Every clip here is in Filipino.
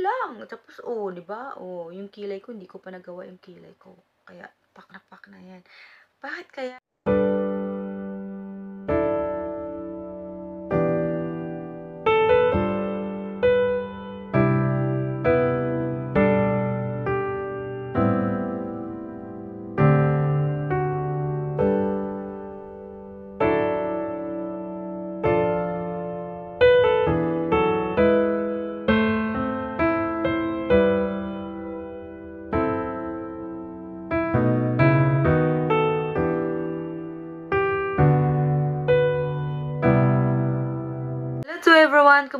lang. Tapos, oh, di ba? Oh, yung kilay ko, hindi ko pa nagawa yung kilay ko. Kaya, pak na pak na yan. Bakit kaya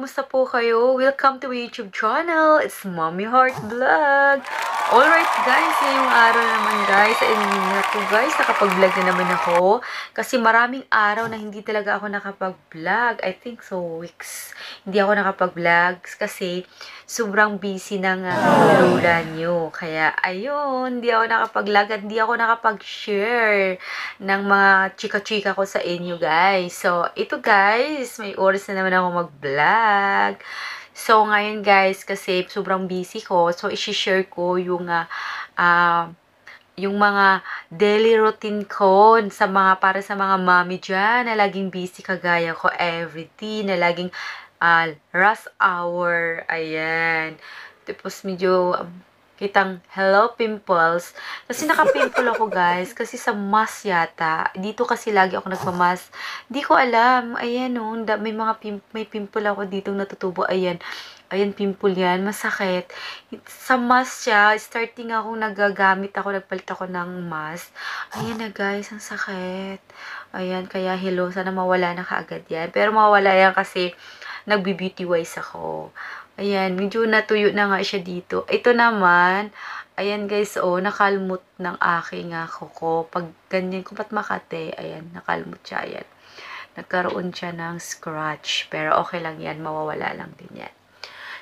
Kumusta po kayo? Welcome to my YouTube channel. It's Mommy Heart Vlog. Alright guys, ngayong araw naman guys, ay nanginat ko guys, nakapag-vlog na naman ako. Kasi maraming araw na hindi talaga ako nakapag-vlog. I think so weeks. Hindi ako nakapag-vlog kasi sobrang busy ng uh, lula nyo. Kaya ayun, hindi ako nakapag-vlog at hindi ako nakapag-share ng mga chika-chika ko sa inyo guys. So ito guys, may oras na naman ako mag-vlog. So, ngayon guys, kasi sobrang busy ko, so isi-share ko yung uh, uh, yung mga daily routine ko sa mga para sa mga mommy dyan na laging busy kagaya ko everyday, na laging uh, rush hour, ayan. Tapos medyo um, kitang hello pimples. Kasi naka-pimple ako guys, kasi sa mask yata. Dito kasi lagi ako nagmamas. Di ko alam. Ayan oh, may mga pim may pimple ako dito natutubo. Ayan. Ayan, pimple yan. Masakit. Sa mask siya, starting akong nagagamit ako, nagpalit ako ng mask. Ayan na guys, ang sakit. Ayan, kaya hello, sana mawala na kaagad yan. Pero mawala yan kasi nagbe-beauty wise ako. Ayan, medyo natuyo na nga siya dito. Ito naman, ayan guys, oh, nakalmot ng aking uh, ah, kuko. Pag ganyan, ko pat makate, ayan, nakalmot siya, ayan. Nagkaroon siya ng scratch. Pero okay lang yan, mawawala lang din yan.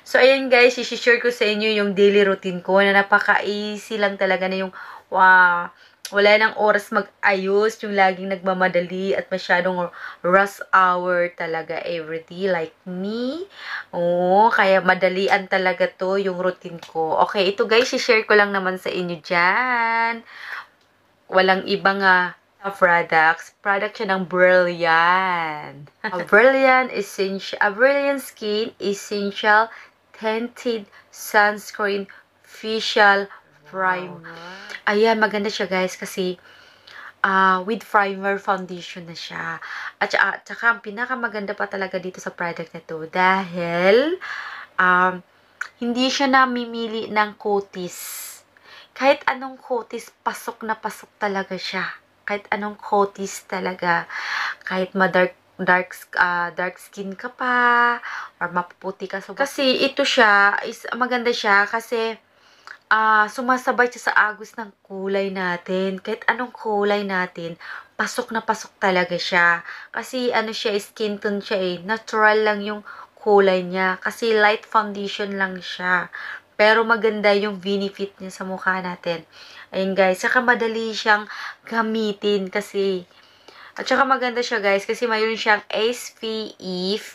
So, ayan guys, i-share ko sa inyo yung daily routine ko na napaka-easy lang talaga na yung, wow, wala nang oras mag-ayos, yung laging nagmamadali at masyadong rush hour talaga everyday like me. Oo, kaya madalian talaga to yung routine ko. Okay, ito guys, share ko lang naman sa inyo dyan. Walang ibang uh, products. Product siya ng Brilliant. a Brilliant Essential, a Brilliant Skin Essential Tinted Sunscreen Facial prime. Ayan, maganda siya guys kasi uh, with primer foundation na siya. At saka, saka ang pinakamaganda pa talaga dito sa product na to dahil um, hindi siya namimili ng cotis. Kahit anong cotis, pasok na pasok talaga siya. Kahit anong cotis talaga. Kahit madark dark uh, dark skin ka pa or mapuputi ka so kasi ito siya is maganda siya kasi uh, sumasabay siya sa agos ng kulay natin. Kahit anong kulay natin, pasok na pasok talaga siya. Kasi ano siya, eh, skin tone siya eh. Natural lang yung kulay niya. Kasi light foundation lang siya. Pero maganda yung benefit niya sa mukha natin. Ayun guys, saka madali siyang gamitin kasi. At saka maganda siya guys kasi mayroon siyang SPF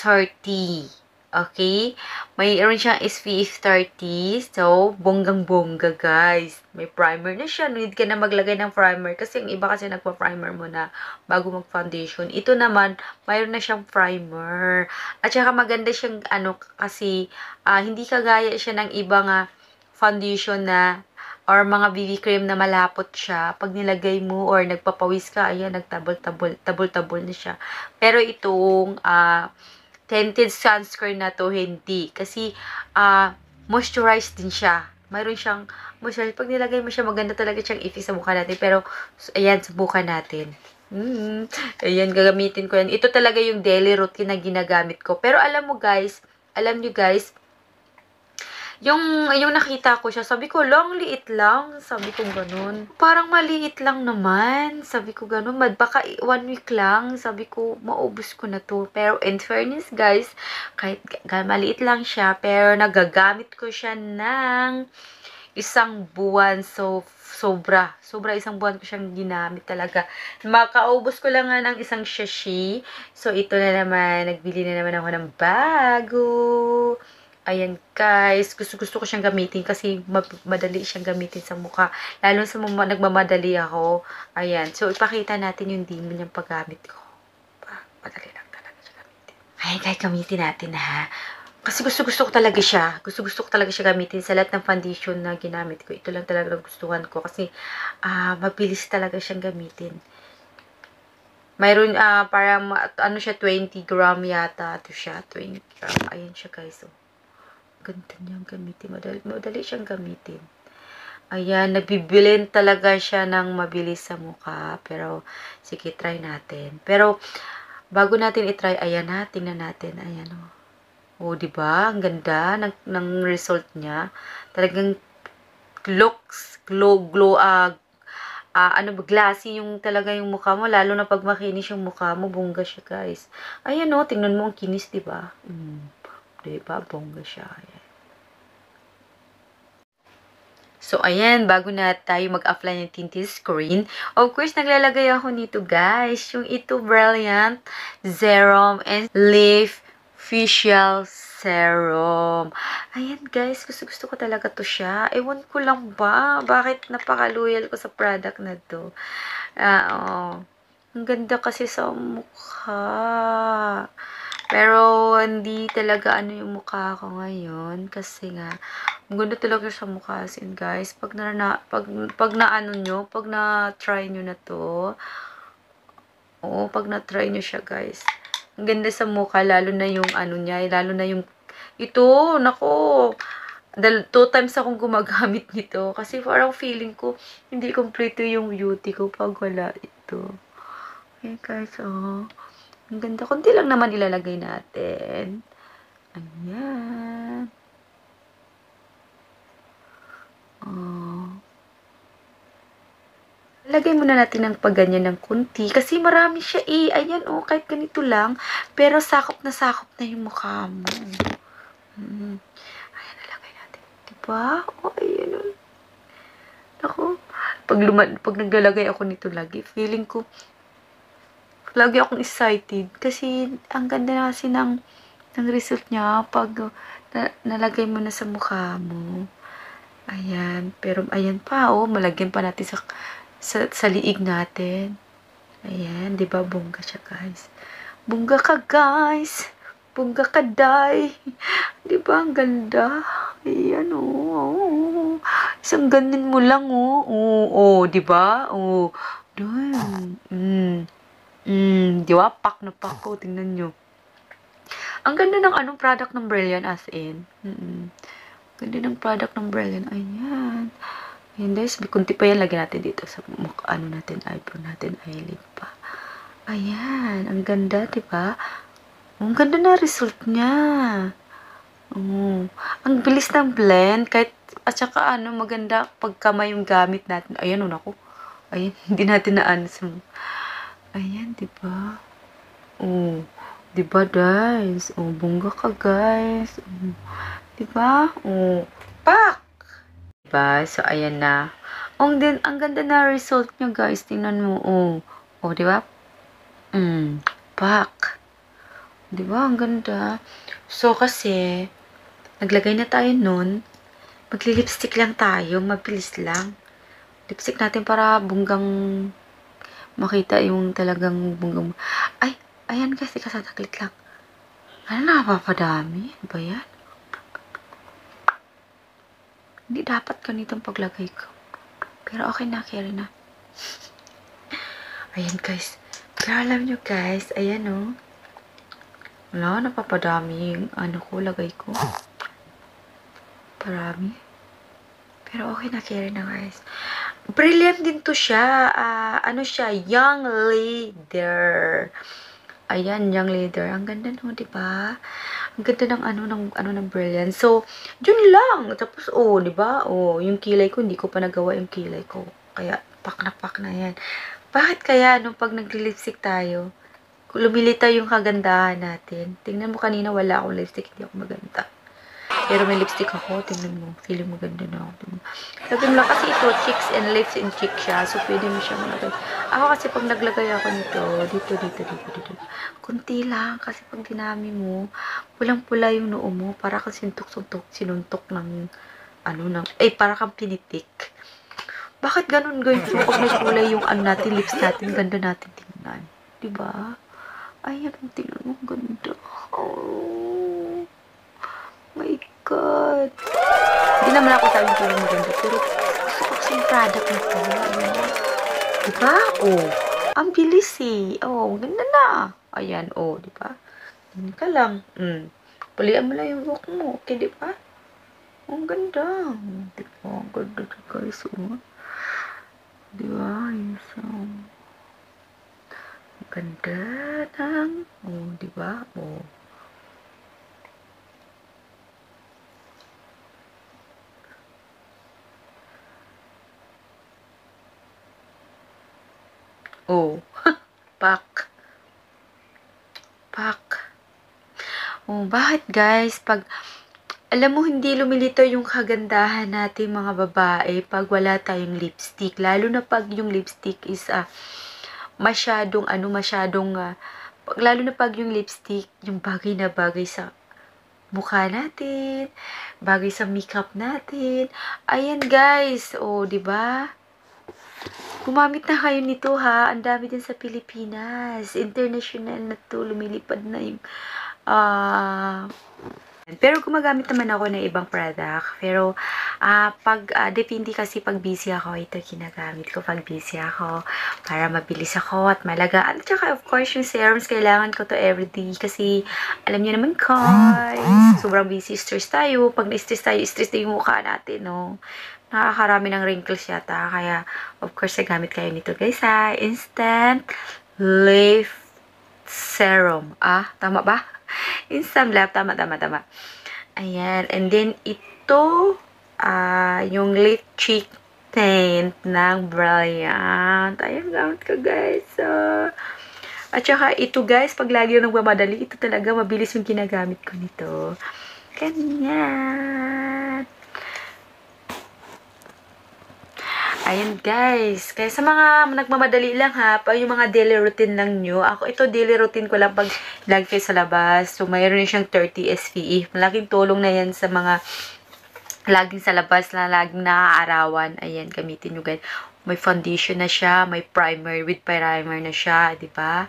30. Okay? Mayroon siyang SPF 30. So, bonggang-bongga, guys. May primer na siya. Need ka na maglagay ng primer. Kasi yung iba kasi nagpa-primer muna bago mag-foundation. Ito naman, mayroon na siyang primer. At saka maganda siyang, ano, kasi uh, hindi kagaya siya ng ibang foundation na or mga BB cream na malapot siya, pag nilagay mo or nagpapawis ka, ayan, nagtabol-tabol, tabol-tabol na siya. Pero itong, ah, uh, tinted sunscreen na to, hindi. Kasi, uh, ah, moisturized din siya. Mayroon siyang moisturizer. Pag nilagay mo siya, maganda talaga siyang effect sa mukha natin. Pero, so, ayan, subukan natin. Mm, -hmm. ayan, gagamitin ko yan. Ito talaga yung daily routine na ginagamit ko. Pero alam mo guys, alam nyo guys, yung, yung nakita ko siya, sabi ko, long liit lang. Sabi ko ganun. Parang maliit lang naman. Sabi ko ganun. Mad, baka one week lang. Sabi ko, maubos ko na to. Pero in fairness, guys, kahit maliit lang siya, pero nagagamit ko siya ng isang buwan. So, sobra. Sobra isang buwan ko siyang ginamit talaga. Makaubos ko lang nga ng isang sachet. So, ito na naman. Nagbili na naman ako ng bago. Ayan guys, gusto-gusto ko siyang gamitin kasi madali siyang gamitin sa mukha. Lalo sa mga nagmamadali ako. Ayan, so ipakita natin yung demo niyang paggamit ko. Madali lang talaga siya gamitin. Ayan guys, gamitin natin ha. Kasi gusto-gusto ko talaga siya. Gusto-gusto ko talaga siya gamitin sa lahat ng foundation na ginamit ko. Ito lang talaga gustuhan ko kasi uh, mabilis talaga siyang gamitin. Mayroon, uh, parang, ano siya, 20 gram yata. Ito siya, 20 gram. Ayan siya, guys. Oh. Ganda niyang gamitin. Madali, madali siyang gamitin. Ayan, nagbibilin talaga siya ng mabilis sa mukha. Pero, sige, try natin. Pero, bago natin itry, ayan na, tingnan natin. Ayan o. Oh. O, oh, diba? Ang ganda ng, ng result niya. Talagang looks, glow, glow, uh, uh, ano ba, glassy yung talaga yung mukha mo. Lalo na pag makinis yung mukha mo, bongga siya, guys. Ayan o, oh, tingnan mo ang kinis, diba? Mm, diba, bongga siya. Ayan. So, ayan, bago na tayo mag-apply ng tinted screen, of course, naglalagay ako nito, guys, yung ito Brilliant Serum and Leaf Facial Serum. Ayan, guys, gusto-gusto ko talaga to siya. Ewan ko lang ba, bakit napaka-loyal ko sa product na to. Ah, uh, oh. Ang ganda kasi sa mukha. Pero, hindi talaga ano yung mukha ko ngayon. Kasi nga, maganda talaga siya mukha. As in, guys, pag na, na pag, pag na ano nyo, pag na-try nyo na to, oo, pag na-try nyo siya, guys. Ang ganda sa mukha, lalo na yung ano niya, lalo na yung, ito, nako, dal two times akong gumagamit nito kasi parang feeling ko hindi kompleto yung beauty ko pag wala ito. Okay, guys, oh. Ang ganda. Kunti lang naman ilalagay natin. Ayan. Oh. Lagay muna natin ng paganyan ng kunti kasi marami siya eh. Ayan oh, kahit ganito lang. Pero sakop na sakop na yung mukha mo. Hmm. Ayan, nalagay natin. Diba? Oh, ayan oh. Ako, pag, lumad, pag naglalagay ako nito lagi, feeling ko, lagi akong excited kasi ang ganda na kasi ng, ng result niya pag uh, na, nalagay mo na sa mukha mo. Ayan. Pero, ayan pa, oh. Malagyan pa natin sa, sa, sa liig natin. Ayan. ba diba, bongga siya, guys. Bongga ka, guys. Bongga ka, day. ba diba, ang ganda. Ayan, oh. oh, oh. Isang ganin mo lang, oh. Oo, oh, oh, ba diba? Oh. Damn. Mm. Mm, di ba? Pak na pak ko. Tingnan nyo. Ang ganda ng anong product ng Brilliant as in. Mm-mm. Ganda ng product ng Brilliant. Ayan. Ayan guys. Kunti pa yan. Lagyan natin dito sa mukha. Ano natin. Eyebrow natin. Eyelid pa. Ayan. Ang ganda. di ba? Ang ganda na result niya. Mm. ang bilis ng blend. Kahit, at saka ano, maganda pagkama yung gamit natin. Ayan, una oh, ko. Ayan, hindi natin na ano sa Ayan, di ba? Oh, di ba guys? Oh, bunga ka guys. Oh, di ba? Oh, pak! Di ba? So, ayan na. Oh, din, ang ganda na result niya guys. Tingnan mo, oh. Oh, di ba? Mm, pak. Di ba? Ang ganda. So, kasi, naglagay na tayo noon. magli lang tayo. Mabilis lang. Lipstick natin para bunggang makita yung talagang bunggang, ay, ayan guys, ikasataglit lang. Ano napapadami? Ano ba yan? Hindi dapat ganitong paglagay ko. Pero okay na, carry na. Ayan guys. Pero alam nyo guys, ayan o. Oh. Wala, napapadami yung ano ko, lagay ko. Parami. Pero okay na, carry na guys brilliant din to siya. Uh, ano siya? Young leader. Ayan, young leader. Ang ganda no, di ba? Ang ganda ng ano ng ano ng brilliant. So, yun lang. Tapos oh, di ba? Oh, yung kilay ko hindi ko pa nagawa yung kilay ko. Kaya pak na pak na yan. Bakit kaya nung pag nagli-lipstick tayo, lumilita yung kagandahan natin? Tingnan mo kanina wala akong lipstick, hindi ako maganda. Pero may lipstick ako. Tingnan mo. Feeling maganda na ako. Sabi mo lang kasi ito, cheeks and lips and cheek siya. So, pwede mo siya malagay. Ako kasi pag naglagay ako nito, dito, dito, dito, dito. Kunti lang. Kasi pag dinami mo, pulang-pula yung noo mo. Para kang sinuntok-suntok, sinuntok ng, ano, ng, eh, para kang pinitik. Bakit ganun gawin ko? Pag may kulay yung ano natin, lips natin, ganda natin tingnan. Diba? Ay, ang tingnan mo, ganda. Oh. God. Hindi naman ako talagang tulong maganda. Pero gusto ko kasi yung product na to. Ayan. Diba? Oh. Ang bilis eh. Oh, ganda na. Ayan, oh. Diba? Ganun ka lang. Mm. Pulian mo lang yung buhok mo. Okay, diba? Ang ganda. Diba? Ang ganda ka guys. Oh. Diba? Yung sound. Ang ganda ng... Oh, diba? Oh. Oh. Pak. Pak. Oh, bakit guys, pag alam mo, hindi lumilito yung kagandahan natin mga babae pag wala tayong lipstick. Lalo na pag yung lipstick is uh, masyadong, ano, masyadong, uh, lalo na pag yung lipstick, yung bagay na bagay sa mukha natin, bagay sa makeup natin. Ayan guys, oh, di ba Gumamit na kayo nito ha. Ang dami din sa Pilipinas. International na to. Lumilipad na yung... Uh, pero gumagamit naman ako ng ibang product. Pero, uh, pag, uh, depende kasi pag busy ako, ito ginagamit ko pag busy ako para mabilis ako at malaga. At saka, of course, yung serums, kailangan ko to everyday kasi, alam niyo naman, guys, sobrang busy, stress tayo. Pag na-stress tayo, stress na yung mukha natin, no? nakakarami ng wrinkles yata. Kaya, of course, gamit kayo nito, guys, ha? Instant Lift Serum. Ah, tama ba? Instant Leaf. Tama, tama, tama. Ayan. And then, ito, ah, uh, yung lip cheek tint ng Brilliant. Ayan, gamit ko, guys. So, ah. At saka ito guys, pag lagi yung nagmamadali, ito talaga mabilis yung ginagamit ko nito. Ganyan. Ayan guys, kaya sa mga nagmamadali lang ha, pa yung mga daily routine lang nyo, ako ito daily routine ko lang pag vlog kayo sa labas. So mayroon siyang 30 SPE. Malaking tulong na yan sa mga laging sa labas na laging naaarawan. Ayan, gamitin nyo guys. May foundation na siya, may primer with primer na siya, di ba?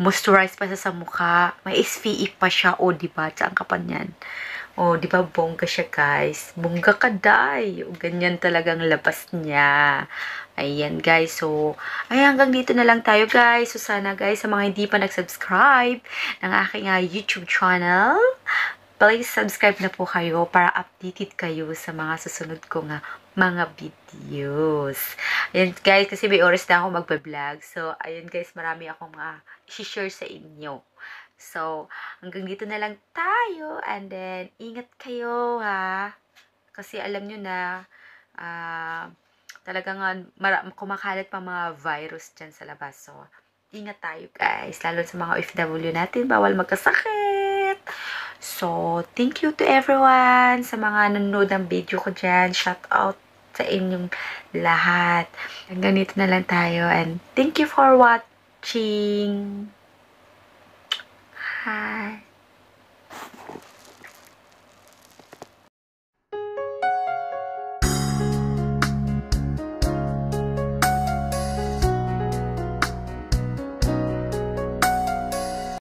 Moisturize pa sa mukha, may SPE pa siya, o oh, di ba? Tsaan ka pa niyan? oh, di ba bongga siya, guys? Bongga ka, day! O, ganyan talagang labas niya. Ayan, guys. So, ay hanggang dito na lang tayo, guys. So, sana, guys, sa mga hindi pa nag-subscribe ng aking uh, YouTube channel, please subscribe na po kayo para updated kayo sa mga susunod kong uh, mga videos. Ayan, guys, kasi may oras na ako magbablog. So, ayun, guys, marami akong uh, ah, share sa inyo. So, hanggang dito na lang tayo. And then, ingat kayo ha. Kasi alam nyo na, uh, talagang uh, kumakalat pa mga virus dyan sa labas. So, ingat tayo guys. Lalo sa mga OFW natin, bawal magkasakit. So, thank you to everyone sa mga nanonood ng video ko dyan. Shout out sa inyong lahat. Hanggang dito na lang tayo and thank you for watching. 嗨。